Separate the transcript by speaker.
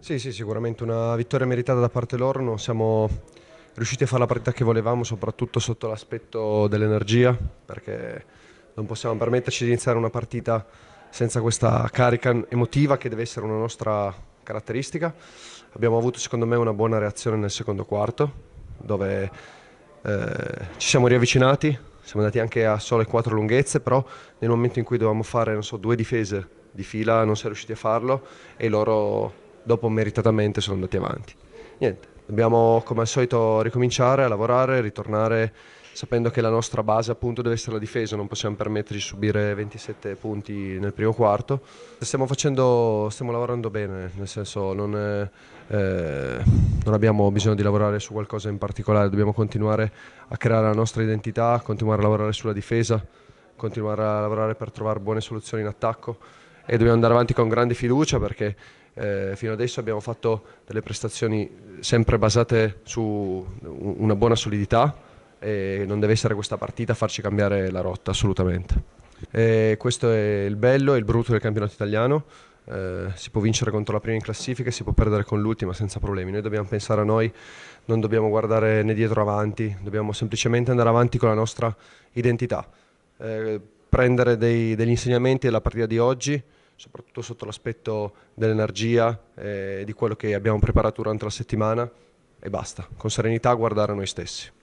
Speaker 1: Sì, sì, sicuramente una vittoria meritata da parte loro, non siamo riusciti a fare la partita che volevamo, soprattutto sotto l'aspetto dell'energia, perché non possiamo permetterci di iniziare una partita senza questa carica emotiva che deve essere una nostra caratteristica. Abbiamo avuto secondo me una buona reazione nel secondo quarto, dove eh, ci siamo riavvicinati, siamo andati anche a sole quattro lunghezze, però nel momento in cui dovevamo fare so, due difese di fila non si è riusciti a farlo e loro dopo meritatamente sono andati avanti. Niente, dobbiamo come al solito ricominciare a lavorare, ritornare sapendo che la nostra base appunto deve essere la difesa, non possiamo permetterci di subire 27 punti nel primo quarto. Stiamo, facendo, stiamo lavorando bene, nel senso non, eh, non, abbiamo bisogno di lavorare su qualcosa in particolare, dobbiamo continuare a creare la nostra identità, continuare a lavorare sulla difesa, continuare a lavorare per trovare buone soluzioni in attacco e dobbiamo andare avanti con grande fiducia perché eh, fino adesso abbiamo fatto delle prestazioni eh, sempre basate su una buona solidità e non deve essere questa partita a farci cambiare la rotta assolutamente. E questo è il bello e il brutto del campionato italiano. Eh, si può vincere contro la prima in classifica e si può perdere con l'ultima senza problemi. Noi dobbiamo pensare a noi, non dobbiamo guardare né dietro avanti, dobbiamo semplicemente andare avanti con la nostra identità. Eh, prendere dei, degli insegnamenti della partita di oggi, soprattutto sotto l'aspetto dell'energia e eh, di quello che abbiamo preparato durante la settimana e basta, con serenità guardare noi stessi.